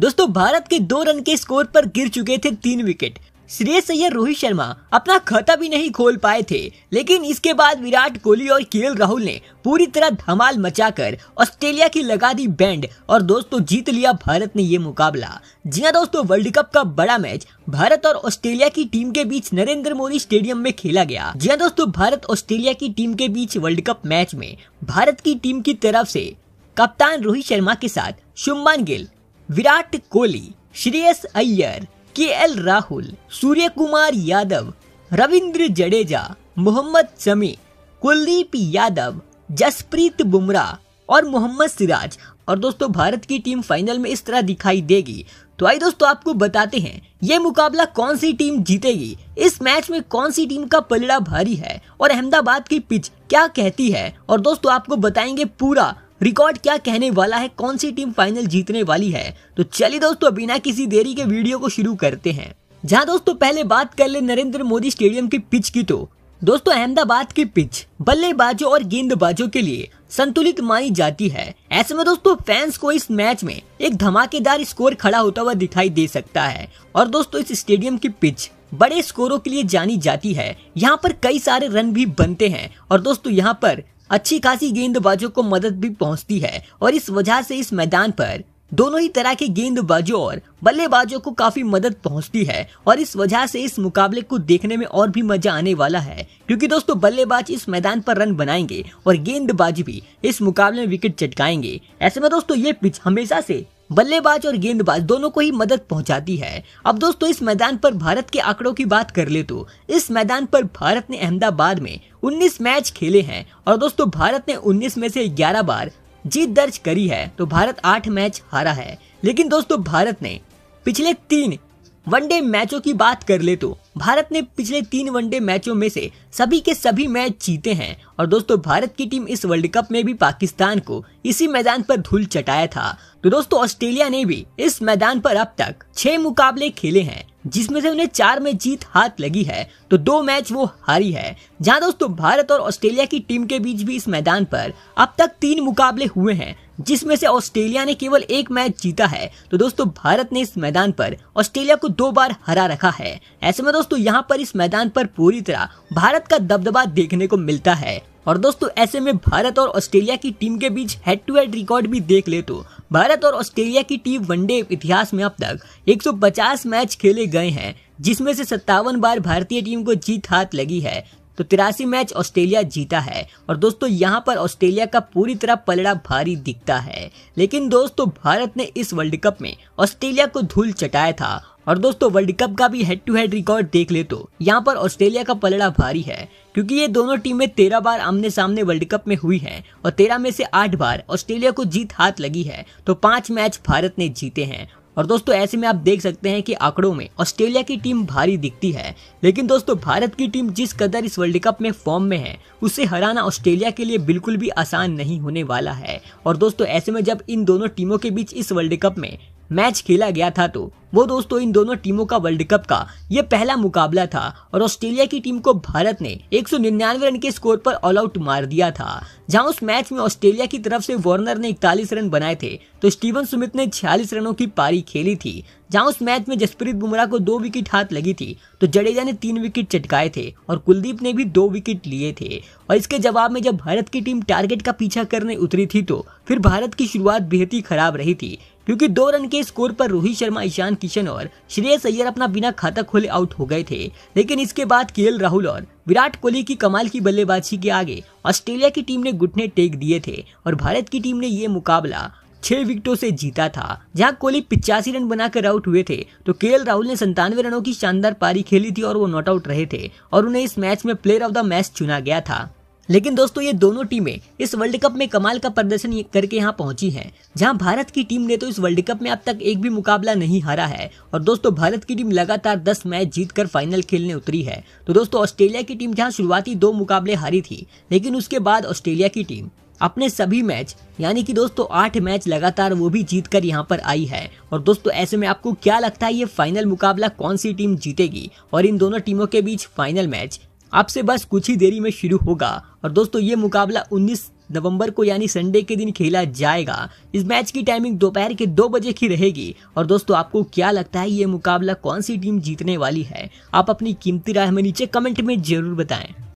दोस्तों भारत के दो रन के स्कोर पर गिर चुके थे तीन विकेट श्रेय सैयर रोहित शर्मा अपना खाता भी नहीं खोल पाए थे लेकिन इसके बाद विराट कोहली और के राहुल ने पूरी तरह धमाल मचाकर ऑस्ट्रेलिया की लगा दी बैंड और दोस्तों जीत लिया भारत ने ये मुकाबला जी हाँ दोस्तों वर्ल्ड कप का बड़ा मैच भारत और ऑस्ट्रेलिया की टीम के बीच नरेंद्र मोदी स्टेडियम में खेला गया जी हाँ दोस्तों भारत ऑस्ट्रेलिया की टीम के बीच वर्ल्ड कप मैच में भारत की टीम की तरफ ऐसी कप्तान रोहित शर्मा के साथ शुभमान गिल विराट कोहली श्रेयस अय्यर के एल राहुल सूर्य कुमार यादव रविंद्र जडेजा मोहम्मद शमी कुलदीप यादव जसप्रीत बुमराह और मोहम्मद सिराज और दोस्तों भारत की टीम फाइनल में इस तरह दिखाई देगी तो आई दोस्तों आपको बताते हैं ये मुकाबला कौन सी टीम जीतेगी इस मैच में कौन सी टीम का पलड़ा भारी है और अहमदाबाद की पिच क्या कहती है और दोस्तों आपको बताएंगे पूरा रिकॉर्ड क्या कहने वाला है कौन सी टीम फाइनल जीतने वाली है तो चलिए दोस्तों बिना किसी देरी के वीडियो को शुरू करते हैं जहाँ दोस्तों पहले बात कर ले नरेंद्र मोदी स्टेडियम की पिच की तो दोस्तों अहमदाबाद की पिच बल्लेबाजों और गेंदबाजों के लिए संतुलित मानी जाती है ऐसे में दोस्तों फैंस को इस मैच में एक धमाकेदार स्कोर खड़ा होता हुआ दिखाई दे सकता है और दोस्तों इस स्टेडियम की पिच बड़े स्कोरों के लिए जानी जाती है यहाँ पर कई सारे रन भी बनते हैं और दोस्तों यहाँ पर अच्छी खासी गेंदबाजों को मदद भी पहुंचती है और इस वजह से इस मैदान पर दोनों ही तरह के गेंदबाजों और बल्लेबाजों को काफी मदद पहुंचती है और इस वजह से इस मुकाबले को देखने में और भी मजा आने वाला है क्योंकि दोस्तों बल्लेबाज इस मैदान पर रन बनाएंगे और गेंदबाज भी इस मुकाबले में विकेट चटकाएंगे ऐसे में दोस्तों ये पिच हमेशा से बल्लेबाज और गेंदबाज दोनों को ही मदद पहुंचाती है अब दोस्तों इस मैदान पर भारत के आंकड़ों की बात कर ले तो इस मैदान पर भारत ने अहमदाबाद में 19 मैच खेले हैं और दोस्तों भारत ने 19 में से 11 बार जीत दर्ज करी है तो भारत 8 मैच हारा है लेकिन दोस्तों भारत ने पिछले तीन वनडे मैचों की बात कर ले तो भारत ने पिछले तीन वनडे मैचों में से सभी के सभी मैच जीते हैं और दोस्तों भारत की टीम इस वर्ल्ड कप में भी पाकिस्तान को इसी मैदान पर धूल चटाया था तो दोस्तों ऑस्ट्रेलिया ने भी इस मैदान पर अब तक छह मुकाबले खेले हैं जिसमें से उन्हें चार में जीत हाथ लगी है तो दो मैच वो हारी है जहां दोस्तों भारत और ऑस्ट्रेलिया की टीम के बीच भी इस मैदान पर अब तक तीन मुकाबले हुए हैं जिसमें से ऑस्ट्रेलिया ने केवल एक मैच जीता है तो दोस्तों भारत ने इस मैदान पर ऑस्ट्रेलिया को दो बार हरा रखा है ऐसे में दोस्तों यहाँ पर इस मैदान पर पूरी तरह भारत का दबदबा देखने को मिलता है और दोस्तों ऐसे में भारत और ऑस्ट्रेलिया की टीम के बीच हेड टू हेड रिकॉर्ड भी देख ले तो भारत और ऑस्ट्रेलिया की टीम वनडे इतिहास में अब तक 150 मैच खेले गए हैं जिसमें से सत्तावन बार भारतीय टीम को जीत हाथ लगी है तो तिरासी मैच ऑस्ट्रेलिया जीता है और दोस्तों यहाँ पर ऑस्ट्रेलिया का पूरी तरह पलड़ा भारी दिखता है लेकिन दोस्तों भारत ने इस वर्ल्ड कप में ऑस्ट्रेलिया को धूल चटाया था और दोस्तों वर्ल्ड कप का भी हेड टू हेड रिकॉर्ड देख ले तो यहाँ पर ऑस्ट्रेलिया का पलड़ा भारी है क्योंकि ये दोनों टीमें तेरह बार आमने सामने वर्ल्ड कप में हुई हैं और तेरह में से आठ बार ऑस्ट्रेलिया को जीत हाथ लगी है तो पांच मैच भारत ने जीते हैं और दोस्तों ऐसे में आप देख सकते हैं कि आंकड़ों में ऑस्ट्रेलिया की टीम भारी दिखती है लेकिन दोस्तों भारत की टीम जिस कदर इस वर्ल्ड कप में फॉर्म में है उसे हराना ऑस्ट्रेलिया के लिए बिल्कुल भी आसान नहीं होने वाला है और दोस्तों ऐसे में जब इन दोनों टीमों के बीच इस वर्ल्ड कप में मैच खेला गया था तो वो दोस्तों इन दोनों टीमों का वर्ल्ड कप का ये पहला मुकाबला था और ऑस्ट्रेलिया की टीम को भारत ने 199 रन के स्कोर पर ऑल आउट मार दिया था जहां उस मैच में ऑस्ट्रेलिया की तरफ से वार्नर ने इकतालीस रन बनाए थे तो स्टीवन सुमित ने 46 रनों की पारी खेली थी जहां उस मैच में जसप्रीत बुमराह को दो विकेट हाथ लगी थी तो जडेजा ने तीन विकेट चटकाए थे और कुलदीप ने भी दो विकेट लिए थे और इसके जवाब में जब भारत की टीम टारगेट का पीछा करने उतरी थी तो फिर भारत की शुरुआत बेहद ही खराब रही थी क्योंकि दो रन के स्कोर पर रोहित शर्मा ईशान किशन और श्रेयस अय्यर अपना बिना खाता खोले आउट हो गए थे लेकिन इसके बाद के राहुल और विराट कोहली की कमाल की बल्लेबाजी के आगे ऑस्ट्रेलिया की टीम ने घुटने टेक दिए थे और भारत की टीम ने ये मुकाबला छह विकेटों से जीता था जहां कोहली पिचासी रन बनाकर आउट हुए थे तो के राहुल ने संतानवे रनों की शानदार पारी खेली थी और वो नॉट आउट रहे थे और उन्हें इस मैच में प्लेयर ऑफ द मैच चुना गया था लेकिन दोस्तों ये दोनों टीमें इस वर्ल्ड कप में कमाल का प्रदर्शन करके यहाँ पहुंची हैं जहाँ भारत की टीम ने तो इस वर्ल्ड कप में अब तक एक भी मुकाबला नहीं हारा है और दोस्तों भारत की टीम लगातार 10 मैच जीतकर फाइनल खेलने उतरी है तो दोस्तों ऑस्ट्रेलिया की टीम जहाँ शुरुआती दो मुकाबले हारी थी लेकिन उसके बाद ऑस्ट्रेलिया की टीम अपने सभी मैच यानी कि दोस्तों आठ मैच लगातार वो भी जीत कर यहाँ पर आई है और दोस्तों ऐसे में आपको क्या लगता है ये फाइनल मुकाबला कौन सी टीम जीतेगी और इन दोनों टीमों के बीच फाइनल मैच आपसे बस कुछ ही देरी में शुरू होगा और दोस्तों ये मुकाबला 19 नवंबर को यानी संडे के दिन खेला जाएगा इस मैच की टाइमिंग दोपहर के दो बजे की रहेगी और दोस्तों आपको क्या लगता है ये मुकाबला कौन सी टीम जीतने वाली है आप अपनी कीमती राय हमें नीचे कमेंट में जरूर बताएं